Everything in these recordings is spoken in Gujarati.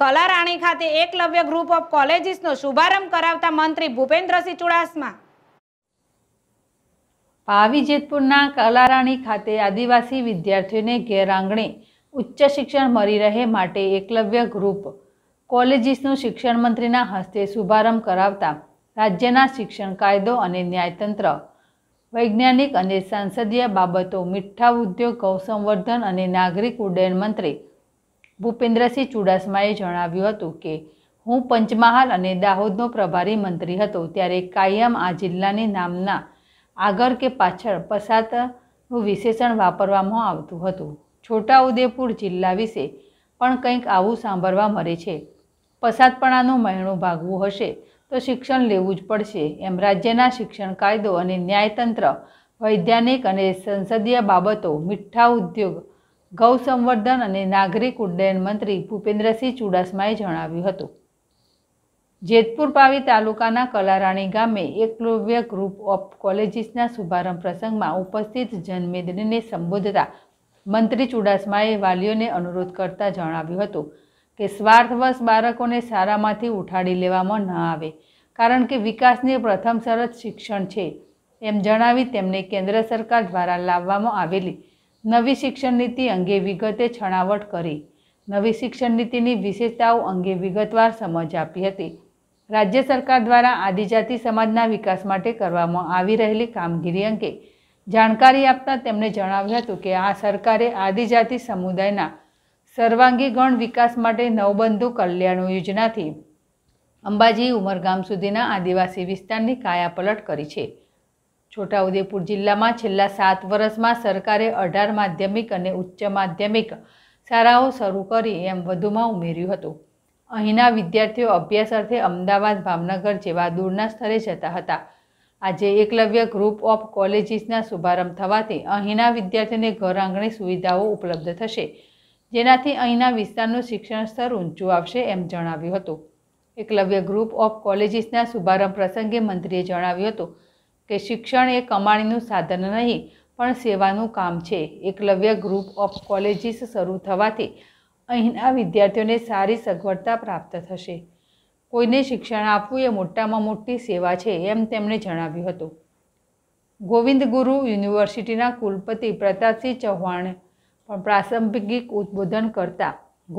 કલારાણી ખાતે એકલવ્ય ગ્રુપ ઓફ કોલેજીસનો શુભારંભ કરાવતા મંત્રી ભૂપેન્દ્રસિંહ ચુડાસમા પાવી જેતપુરના કલારાણી ખાતે આદિવાસી વિદ્યાર્થીઓને ઘેરાંગણે ઉચ્ચ શિક્ષણ મળી રહે માટે એકલવ્ય ગ્રુપ કોલેજીસનું શિક્ષણ મંત્રીના હસ્તે શુભારંભ કરાવતા રાજ્યના શિક્ષણ કાયદો અને ન્યાયતંત્ર વૈજ્ઞાનિક અને સંસદીય બાબતો મીઠા ઉદ્યોગ ગૌસંવર્ધન અને નાગરિક ઉડ્ડયન મંત્રી ભૂપેન્દ્રસિંહ ચુડાસમાએ જણાવ્યું હતું કે હું પંચમહાલ અને દાહોદનો પ્રભારી મંત્રી હતો ત્યારે કાયમ આ જિલ્લાની નામના આગળ કે પાછળ પસાતનું વિશેષણ વાપરવામાં આવતું હતું છોટાઉદેપુર જિલ્લા વિશે પણ કંઈક આવું સાંભળવા મળે છે પસાતપણાનું મહેણું ભાગવું હશે તો શિક્ષણ લેવું જ પડશે એમ રાજ્યના શિક્ષણ કાયદો અને ન્યાયતંત્ર વૈજ્ઞાનિક અને સંસદીય બાબતો મીઠા ઉદ્યોગ ગૌ સંવર્ધન અને નાગરિક ઉડ્ડયન મંત્રી ભૂપેન્દ્રસિંહ ચુડાસમાએ જણાવ્યું હતું જેતપુર પાવી તાલુકાના કલારાણી ગામે એકલવ્ય ગ્રુપ ઓફ કોલેજીસના શુભારંભ પ્રસંગમાં ઉપસ્થિત જનમેદનીને સંબોધતા મંત્રી ચુડાસમાએ વાલીઓને અનુરોધ કરતા જણાવ્યું હતું કે સ્વાર્થવશ બાળકોને સારામાંથી ઉઠાડી લેવામાં ન આવે કારણ કે વિકાસની પ્રથમ શરત શિક્ષણ છે એમ જણાવી તેમને કેન્દ્ર સરકાર દ્વારા લાવવામાં આવેલી નવી શિક્ષણ નીતિ અંગે વિગતે છણાવટ કરી નવી શિક્ષણ નીતિની વિશેષતાઓ અંગે વિગતવાર સમજ આપી હતી રાજ્ય સરકાર દ્વારા આદિજાતિ સમાજના વિકાસ માટે કરવામાં આવી રહેલી કામગીરી અંગે જાણકારી આપતા તેમણે જણાવ્યું હતું કે આ સરકારે આદિજાતિ સમુદાયના સર્વાંગી ગણ વિકાસ માટે નવબંધુ કલ્યાણ યોજનાથી અંબાજી ઉમરગામ સુધીના આદિવાસી વિસ્તારની કાયાપલટ કરી છે છોટાઉદેપુર જિલ્લામાં છેલ્લા સાત વર્ષમાં સરકારે અઢાર માધ્યમિક અને ઉચ્ચ માધ્યમિક શાળાઓ શરૂ કરી એમ વધુમાં ઉમેર્યું હતું અહીંના વિદ્યાર્થીઓ અભ્યાસ અર્થે અમદાવાદ ભાવનગર જેવા દૂરના સ્થળે જતા હતા આજે એકલવ્ય ગ્રુપ ઓફ કોલેજીસના શુભારંભ થવાથી અહીંના વિદ્યાર્થીઓને ઘર આંગણે સુવિધાઓ ઉપલબ્ધ થશે જેનાથી અહીંના વિસ્તારનું શિક્ષણ સ્તર ઊંચું આવશે એમ જણાવ્યું હતું એકલવ્ય ગ્રુપ ઓફ કોલેજીસના શુભારંભ પ્રસંગે મંત્રીએ જણાવ્યું હતું કે શિક્ષણ એ કમાણીનું સાધન નહીં પણ સેવાનું કામ છે એકલવ્ય ગ્રુપ ઓફ કોલેજીસ શરૂ થવાથી અહીંના વિદ્યાર્થીઓને સારી સગવડતા પ્રાપ્ત થશે કોઈને શિક્ષણ આપવું એ મોટામાં મોટી સેવા છે એમ તેમણે જણાવ્યું હતું ગોવિંદ ગુરુ યુનિવર્સિટીના કુલપતિ પ્રતાપસિંહ ચૌહાણ પણ પ્રાસંગિક ઉદ્બોધન કરતા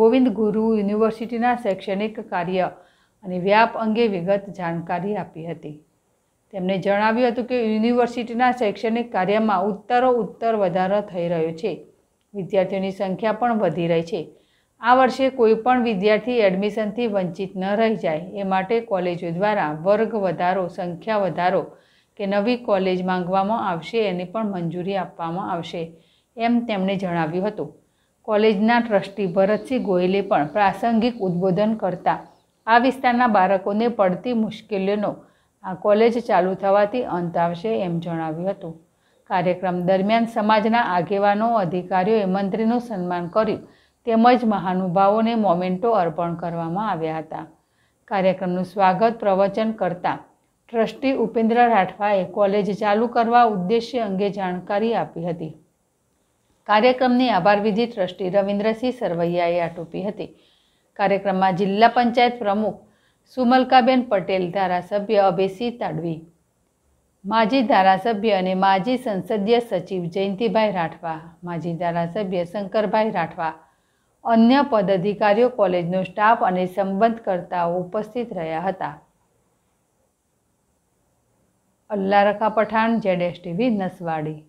ગોવિંદ ગુરુ યુનિવર્સિટીના શૈક્ષણિક કાર્ય અને વ્યાપ અંગે વિગત જાણકારી આપી હતી તેમણે જણાવ્યું હતું કે યુનિવર્સિટીના શૈક્ષણિક કાર્યમાં ઉત્તરો ઉત્તર વધારો થઈ રહ્યો છે વિદ્યાર્થીઓની સંખ્યા પણ વધી રહી છે આ વર્ષે કોઈપણ વિદ્યાર્થી એડમિશનથી વંચિત ન રહી જાય એ માટે કોલેજો દ્વારા વર્ગ વધારો સંખ્યા વધારો કે નવી કોલેજ માંગવામાં આવશે એની પણ મંજૂરી આપવામાં આવશે એમ તેમણે જણાવ્યું હતું કોલેજના ટ્રસ્ટી ભરતસિંહ ગોયલે પણ પ્રાસંગિક ઉદ્બોધન કરતા આ વિસ્તારના બાળકોને પડતી મુશ્કેલીઓનો આ કોલેજ ચાલુ થવાથી અંત આવશે એમ જણાવ્યું હતું કાર્યક્રમ દરમિયાન સમાજના આગેવાનો અધિકારીઓએ મંત્રીનું સન્માન કર્યું તેમજ મહાનુભાવોને મોમેન્ટો અર્પણ કરવામાં આવ્યા હતા કાર્યક્રમનું સ્વાગત પ્રવચન કરતા ટ્રસ્ટી ઉપેન્દ્ર રાઠવાએ કોલેજ ચાલુ કરવા ઉદ્દેશ્ય અંગે જાણકારી આપી હતી કાર્યક્રમની આભારવિધિ ટ્રસ્ટી રવિન્દ્રસિંહ સરવૈયાએ આટોપી હતી કાર્યક્રમમાં જિલ્લા પંચાયત પ્રમુખ સુમલકાબેન પટેલ ધારાસભ્ય અભિસિંહ તાડવી માજી ધારાસભ્ય અને માજી સંસદીય સચિવ જયંતિભાઈ રાઠવા માજી ધારાસભ્ય શંકરભાઈ રાઠવા અન્ય પદાધિકારીઓ કોલેજનો સ્ટાફ અને સંબંધકર્તાઓ ઉપસ્થિત રહ્યા હતા Allarakha Pathan Z S TV Naswadi